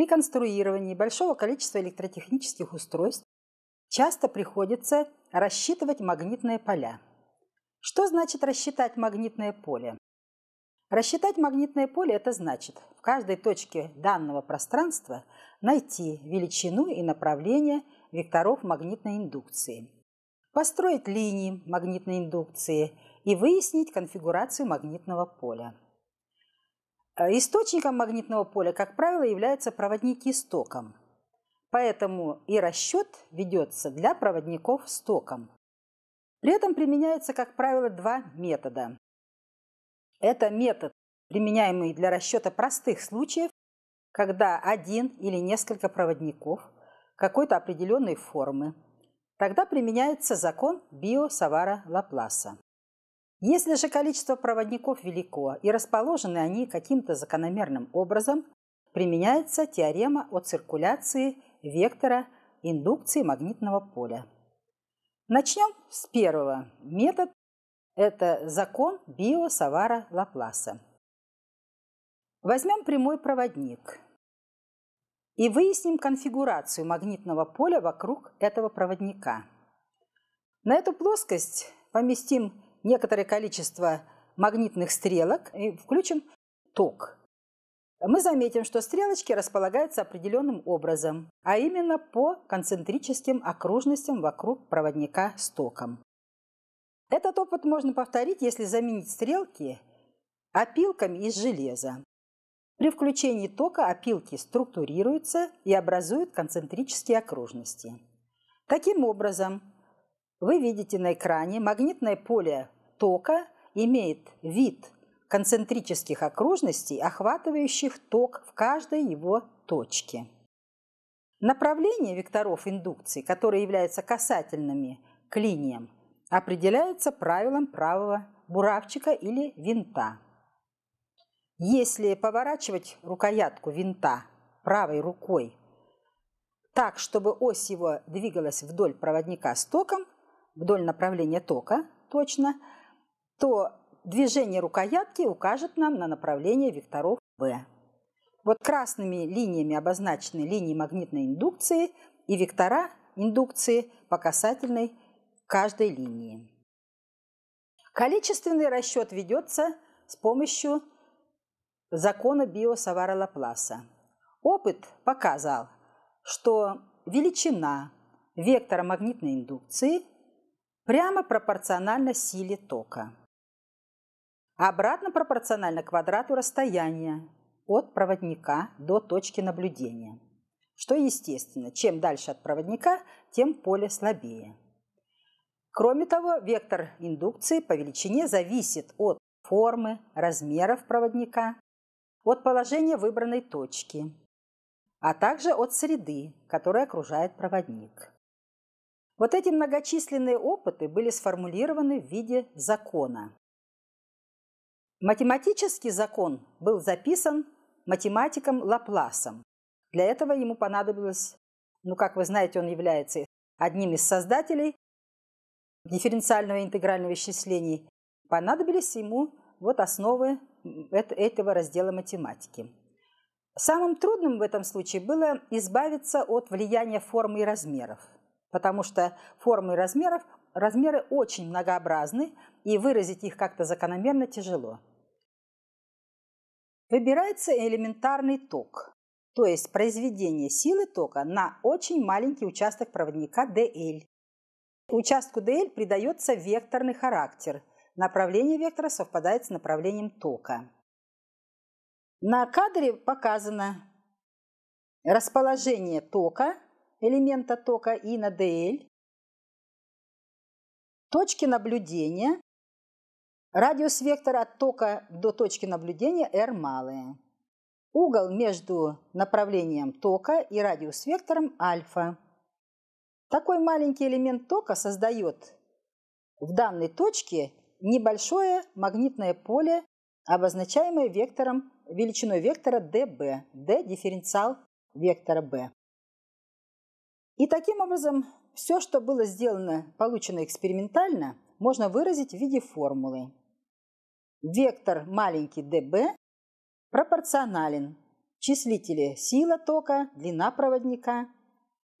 При конструировании большого количества электротехнических устройств часто приходится рассчитывать магнитные поля. Что значит рассчитать магнитное поле? Рассчитать магнитное поле – это значит в каждой точке данного пространства найти величину и направление векторов магнитной индукции, построить линии магнитной индукции и выяснить конфигурацию магнитного поля. А источником магнитного поля, как правило, являются проводники с током. Поэтому и расчет ведется для проводников с током. При этом применяются, как правило, два метода. Это метод, применяемый для расчета простых случаев, когда один или несколько проводников какой-то определенной формы. Тогда применяется закон Био-Савара-Лапласа. Если же количество проводников велико и расположены они каким-то закономерным образом, применяется теорема о циркуляции вектора индукции магнитного поля. Начнем с первого. Метод – это закон Био-Савара-Лапласа. Возьмем прямой проводник и выясним конфигурацию магнитного поля вокруг этого проводника. На эту плоскость поместим некоторое количество магнитных стрелок и включим ток. Мы заметим, что стрелочки располагаются определенным образом, а именно по концентрическим окружностям вокруг проводника с током. Этот опыт можно повторить, если заменить стрелки опилками из железа. При включении тока опилки структурируются и образуют концентрические окружности. Таким образом, вы видите на экране магнитное поле тока имеет вид концентрических окружностей, охватывающих ток в каждой его точке. Направление векторов индукции, которые являются касательными к линиям, определяется правилом правого буравчика или винта. Если поворачивать рукоятку винта правой рукой так, чтобы ось его двигалась вдоль проводника с током, вдоль направления тока, точно, то движение рукоятки укажет нам на направление векторов В. Вот красными линиями обозначены линии магнитной индукции и вектора индукции по касательной каждой линии. Количественный расчет ведется с помощью закона Био-Савара-Лапласа. Опыт показал, что величина вектора магнитной индукции – прямо пропорционально силе тока. Обратно пропорционально квадрату расстояния от проводника до точки наблюдения. Что естественно, чем дальше от проводника, тем поле слабее. Кроме того, вектор индукции по величине зависит от формы, размеров проводника, от положения выбранной точки, а также от среды, которая окружает проводник. Вот эти многочисленные опыты были сформулированы в виде закона. Математический закон был записан математиком Лапласом. Для этого ему понадобилось, ну, как вы знаете, он является одним из создателей дифференциального интегрального исчисления, понадобились ему вот основы этого раздела математики. Самым трудным в этом случае было избавиться от влияния формы и размеров – потому что формы и размеров, размеры очень многообразны, и выразить их как-то закономерно тяжело. Выбирается элементарный ток, то есть произведение силы тока на очень маленький участок проводника DL. Участку DL придается векторный характер. Направление вектора совпадает с направлением тока. На кадре показано расположение тока – элемента тока И на ДЛ, точки наблюдения, радиус вектора от тока до точки наблюдения R малые, угол между направлением тока и радиус вектором альфа. Такой маленький элемент тока создает в данной точке небольшое магнитное поле, обозначаемое вектором, величиной вектора dB, d – дифференциал вектора b. И таким образом все, что было сделано, получено экспериментально, можно выразить в виде формулы. Вектор маленький dB пропорционален. Числители сила тока, длина проводника,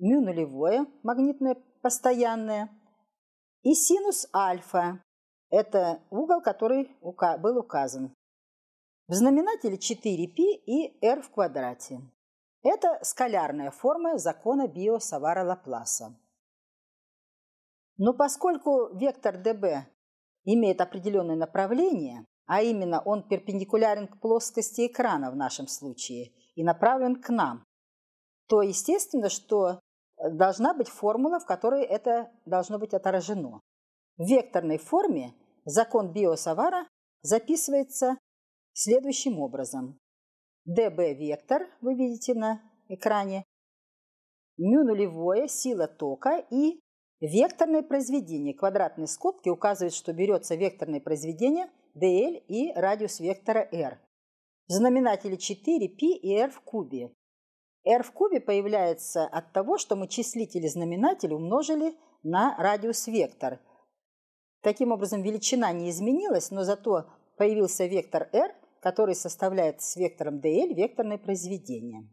μ нулевое, магнитное постоянное, и синус альфа. Это угол, который был указан. В знаменателе 4π и r в квадрате. Это скалярная форма закона Био-Савара-Лапласа. Но поскольку вектор ДБ имеет определенное направление, а именно он перпендикулярен к плоскости экрана в нашем случае и направлен к нам, то естественно, что должна быть формула, в которой это должно быть отражено. В векторной форме закон Био-Савара записывается следующим образом dB вектор, вы видите на экране, μ нулевое, сила тока и векторное произведение. Квадратные скобки указывают, что берется векторное произведение dl и радиус вектора r. В знаменателе 4, π и r в кубе. r в кубе появляется от того, что мы числитель и знаменатель умножили на радиус вектор. Таким образом, величина не изменилась, но зато появился вектор r – который составляет с вектором dl векторное произведение.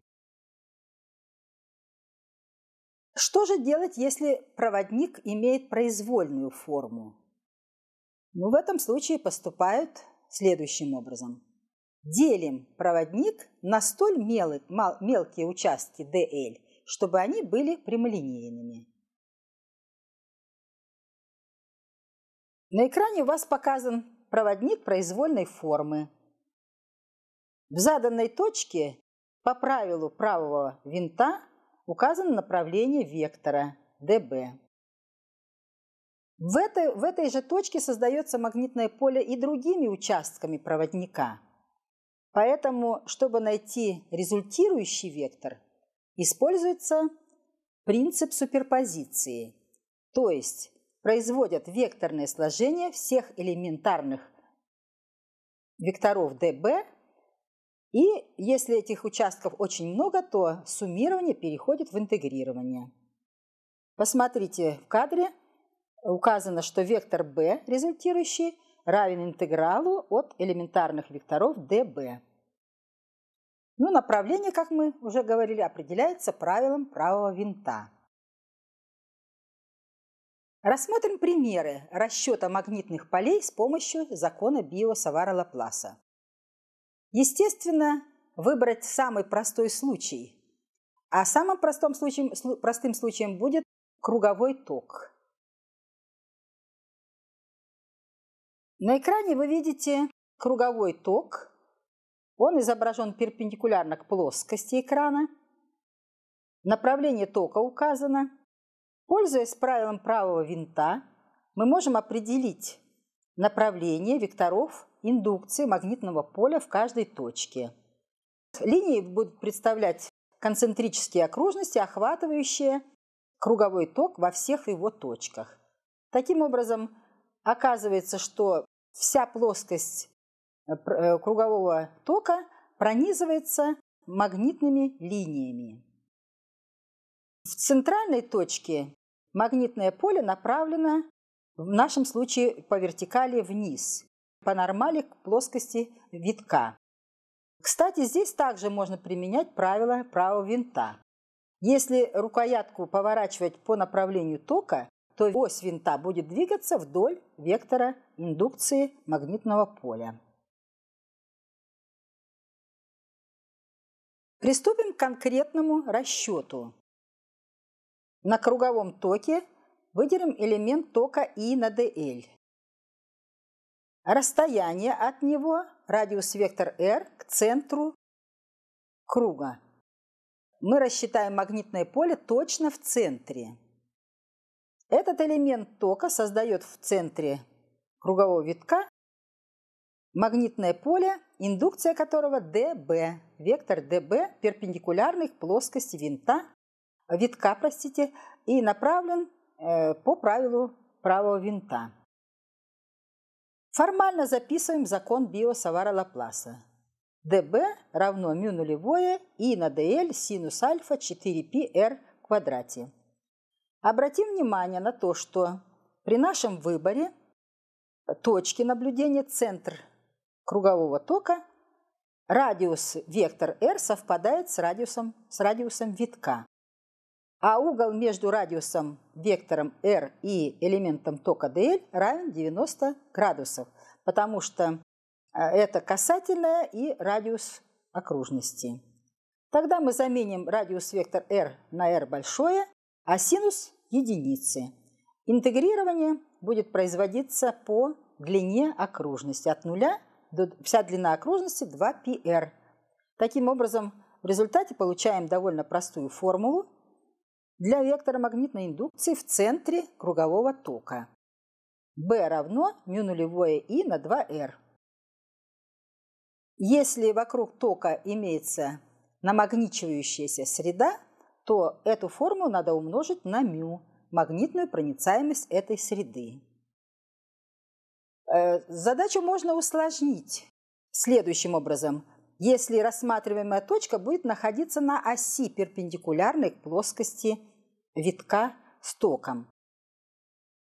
Что же делать, если проводник имеет произвольную форму? Ну, в этом случае поступают следующим образом. Делим проводник на столь мелок, мал, мелкие участки dl, чтобы они были прямолинейными. На экране у вас показан проводник произвольной формы. В заданной точке по правилу правого винта указано направление вектора dB. В этой, в этой же точке создается магнитное поле и другими участками проводника. Поэтому, чтобы найти результирующий вектор, используется принцип суперпозиции, то есть производят векторное сложение всех элементарных векторов dB. И если этих участков очень много, то суммирование переходит в интегрирование. Посмотрите в кадре, указано, что вектор b, результирующий, равен интегралу от элементарных векторов db. Ну, направление, как мы уже говорили, определяется правилом правого винта. Рассмотрим примеры расчета магнитных полей с помощью закона Био-Савара-Лапласа. Естественно, выбрать самый простой случай. А самым простым случаем, простым случаем будет круговой ток. На экране вы видите круговой ток. Он изображен перпендикулярно к плоскости экрана. Направление тока указано. Пользуясь правилом правого винта, мы можем определить направление векторов индукции магнитного поля в каждой точке. Линии будут представлять концентрические окружности, охватывающие круговой ток во всех его точках. Таким образом, оказывается, что вся плоскость э, э, кругового тока пронизывается магнитными линиями. В центральной точке магнитное поле направлено в нашем случае по вертикали вниз по нормали к плоскости витка. Кстати, здесь также можно применять правило правого винта. Если рукоятку поворачивать по направлению тока, то ось винта будет двигаться вдоль вектора индукции магнитного поля. Приступим к конкретному расчету. На круговом токе выделим элемент тока И на ДЛ. Расстояние от него, радиус вектор R к центру круга. Мы рассчитаем магнитное поле точно в центре. Этот элемент тока создает в центре кругового витка магнитное поле, индукция которого dB, вектор dB перпендикулярный к плоскости винта, витка, простите, и направлен э, по правилу правого винта. Формально записываем закон Био-Савара Лапласа. dB равно μ нулевое и на dl синус альфа 4πr в квадрате. Обратим внимание на то, что при нашем выборе точки наблюдения центр кругового тока радиус вектор r совпадает с радиусом, с радиусом витка а угол между радиусом вектором R и элементом тока DL равен 90 градусов, потому что э, это касательная и радиус окружности. Тогда мы заменим радиус вектор R на R большое, а синус – единицы. Интегрирование будет производиться по длине окружности от нуля до вся длина окружности 2πr. Таким образом, в результате получаем довольно простую формулу, для векторомагнитной индукции в центре кругового тока. B равно μ нулевое i на 2R. Если вокруг тока имеется намагничивающаяся среда, то эту форму надо умножить на μ, магнитную проницаемость этой среды. Э, задачу можно усложнить следующим образом если рассматриваемая точка будет находиться на оси, перпендикулярной к плоскости витка с током.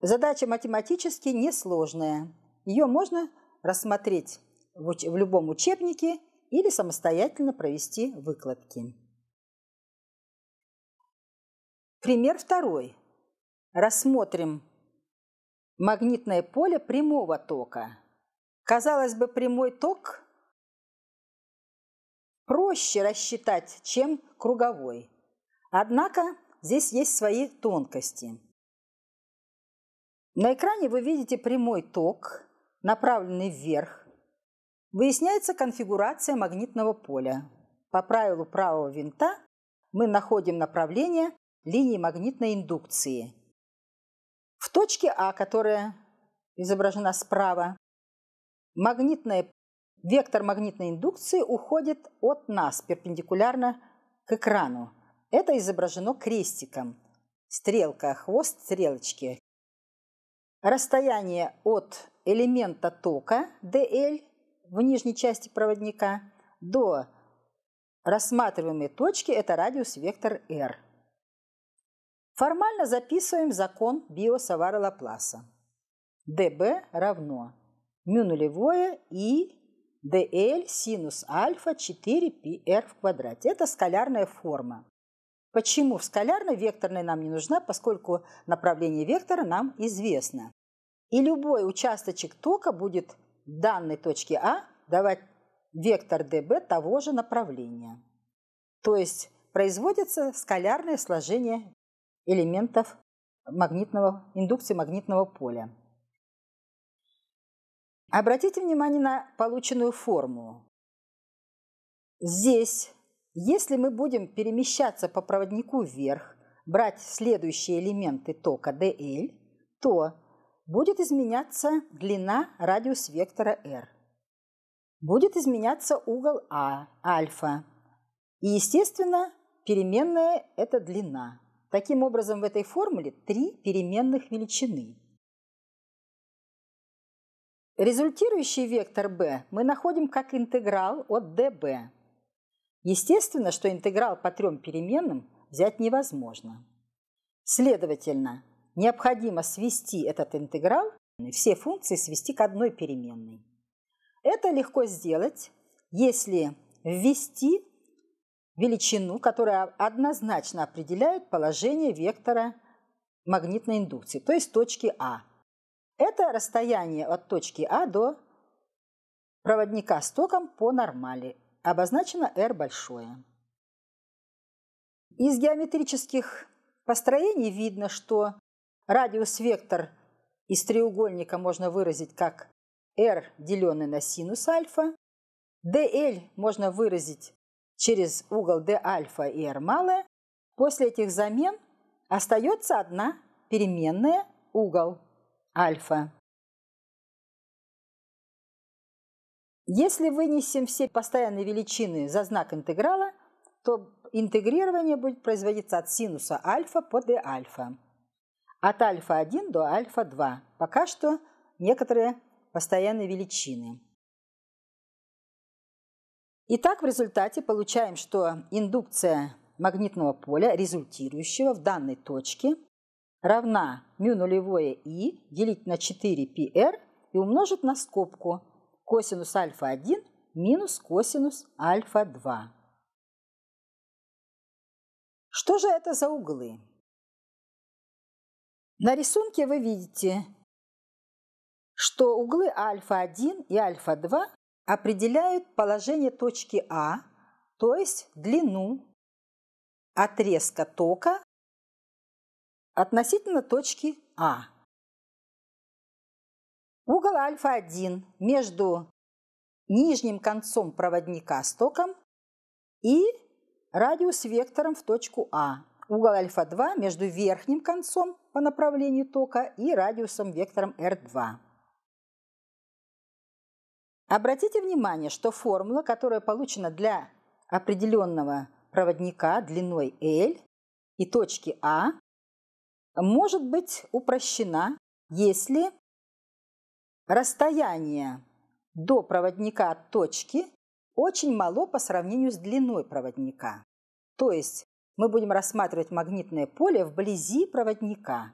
Задача математически несложная. Ее можно рассмотреть в, в любом учебнике или самостоятельно провести выкладки. Пример второй. Рассмотрим магнитное поле прямого тока. Казалось бы, прямой ток проще рассчитать, чем круговой. Однако здесь есть свои тонкости. На экране вы видите прямой ток, направленный вверх. Выясняется конфигурация магнитного поля. По правилу правого винта мы находим направление линии магнитной индукции. В точке А, которая изображена справа, магнитное Вектор магнитной индукции уходит от нас перпендикулярно к экрану. Это изображено крестиком. Стрелка, хвост стрелочки. Расстояние от элемента тока DL в нижней части проводника до рассматриваемой точки – это радиус вектор R. Формально записываем закон Био-Савара-Лапласа. dB равно μ нулевое и dl синус альфа 4πr в квадрате. Это скалярная форма. Почему в скалярной векторной нам не нужна, поскольку направление вектора нам известно. И любой участочек тока будет в данной точке А давать вектор dB того же направления. То есть производится скалярное сложение элементов магнитного, индукции магнитного поля. Обратите внимание на полученную формулу. Здесь, если мы будем перемещаться по проводнику вверх, брать следующие элементы тока DL, то будет изменяться длина радиус вектора R. Будет изменяться угол А, альфа. И, естественно, переменная – это длина. Таким образом, в этой формуле три переменных величины – Результирующий вектор b мы находим как интеграл от db. Естественно, что интеграл по трем переменным взять невозможно. Следовательно, необходимо свести этот интеграл, все функции свести к одной переменной. Это легко сделать, если ввести величину, которая однозначно определяет положение вектора магнитной индукции, то есть точки А. Это расстояние от точки А до проводника с током по нормали. Обозначено R большое. Из геометрических построений видно, что радиус-вектор из треугольника можно выразить как R, деленный на синус альфа. DL можно выразить через угол D альфа и R малое. После этих замен остается одна переменная угол. Альфа. Если вынесем все постоянные величины за знак интеграла, то интегрирование будет производиться от синуса альфа по d альфа. От альфа 1 до альфа 2. Пока что некоторые постоянные величины. Итак, в результате получаем, что индукция магнитного поля, результирующего в данной точке, равна μ нулевое и делить на 4πr и умножить на скобку косинус альфа 1 минус косинус альфа 2. Что же это за углы? На рисунке вы видите, что углы альфа-1 и альфа-2 определяют положение точки А, то есть длину отрезка тока относительно точки А. Угол альфа-1 между нижним концом проводника с током и радиус вектором в точку А. Угол альфа-2 между верхним концом по направлению тока и радиусом вектором R2. Обратите внимание, что формула, которая получена для определенного проводника длиной L и точки А, может быть упрощена, если расстояние до проводника от точки очень мало по сравнению с длиной проводника. То есть мы будем рассматривать магнитное поле вблизи проводника.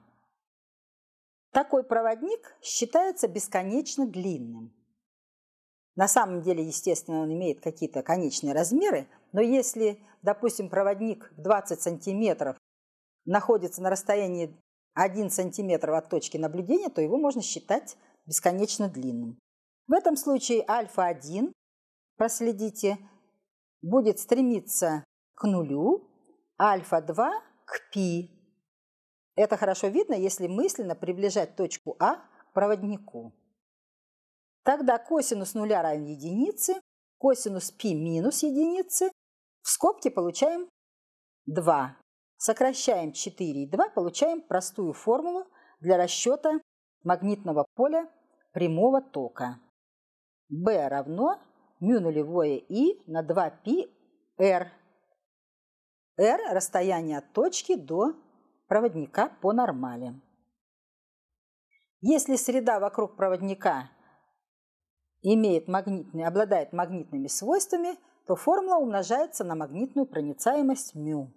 Такой проводник считается бесконечно длинным. На самом деле, естественно, он имеет какие-то конечные размеры, но если, допустим, проводник 20 сантиметров находится на расстоянии 1 см от точки наблюдения, то его можно считать бесконечно длинным. В этом случае альфа-1, проследите, будет стремиться к нулю, альфа-2 к пи. Это хорошо видно, если мысленно приближать точку А к проводнику. Тогда косинус нуля равен единице, косинус пи минус единицы. В скобке получаем 2. Сокращаем 4 и 2, получаем простую формулу для расчета магнитного поля прямого тока. B равно μ нулевое и на 2π r. r – расстояние от точки до проводника по нормали. Если среда вокруг проводника имеет магнитные, обладает магнитными свойствами, то формула умножается на магнитную проницаемость μ.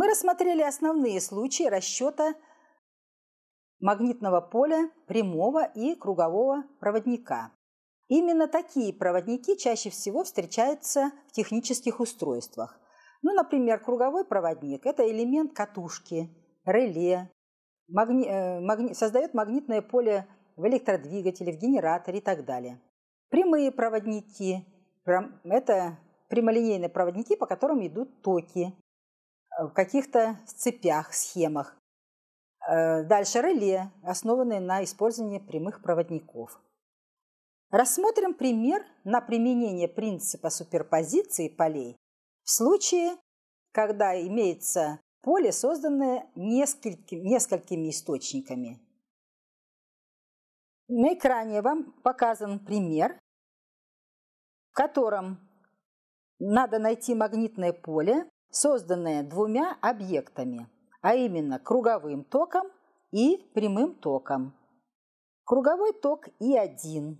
Мы рассмотрели основные случаи расчета магнитного поля прямого и кругового проводника. Именно такие проводники чаще всего встречаются в технических устройствах. Ну, например, круговой проводник – это элемент катушки, реле, магни... Э, магни... создает магнитное поле в электродвигателе, в генераторе и так далее. Прямые проводники – это прямолинейные проводники, по которым идут токи. Э, в каких-то цепях, схемах. Э, дальше реле, основанные на использовании прямых проводников. Рассмотрим пример на применение принципа суперпозиции полей в случае, когда имеется поле, созданное нескольки, несколькими источниками. На экране вам показан пример, в котором надо найти магнитное поле, созданное двумя объектами, а именно круговым током и прямым током. Круговой ток И1.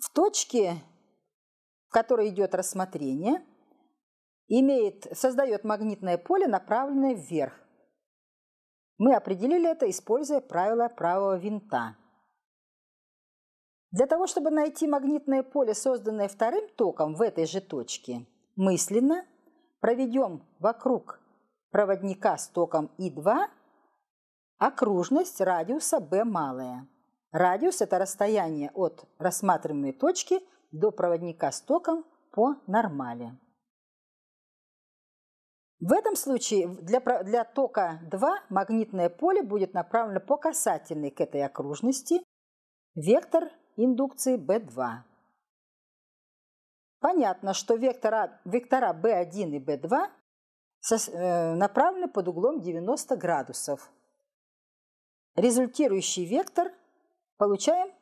В точке, в которой идет рассмотрение, имеет, создает магнитное поле, направленное вверх. Мы определили это, используя правило правого винта. Для того, чтобы найти магнитное поле, созданное вторым током в этой же точке, мысленно проведем вокруг проводника с током И2 окружность радиуса B малая. Радиус – это расстояние от рассматриваемой точки до проводника с током по нормали. В этом случае для, для тока 2 магнитное поле будет направлено по касательной к этой окружности вектор индукции B2. Понятно, что вектора, вектора B1 и B2 э, направлены под углом 90 градусов. Результирующий вектор получаем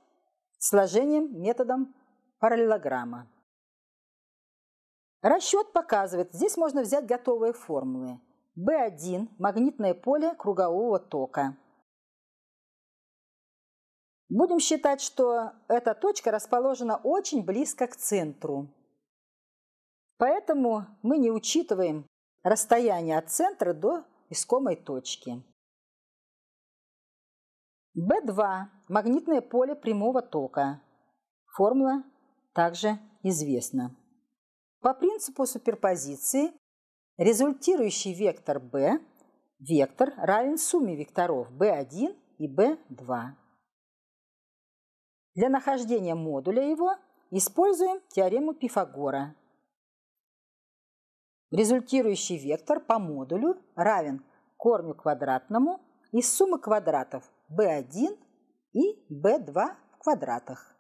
сложением методом параллелограмма. Расчет показывает, здесь можно взять готовые формулы. B1 – магнитное поле кругового тока. Будем считать, что эта точка расположена очень близко к центру. Поэтому мы не учитываем расстояние от центра до искомой точки. B2 – магнитное поле прямого тока. Формула также известна. По принципу суперпозиции результирующий вектор B – вектор равен сумме векторов B1 и B2. Для нахождения модуля его используем теорему Пифагора – Результирующий вектор по модулю равен корню квадратному из суммы квадратов b1 и b2 в квадратах.